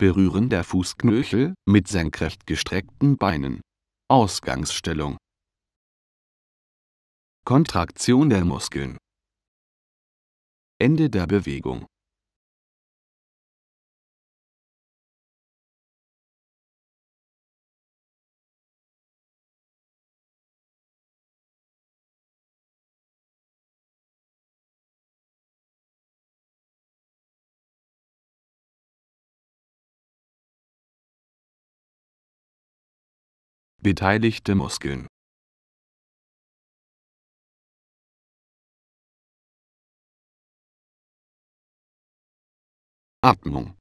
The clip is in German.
Berühren der Fußknöchel mit senkrecht gestreckten Beinen. Ausgangsstellung. Kontraktion der Muskeln. Ende der Bewegung Beteiligte Muskeln Atmung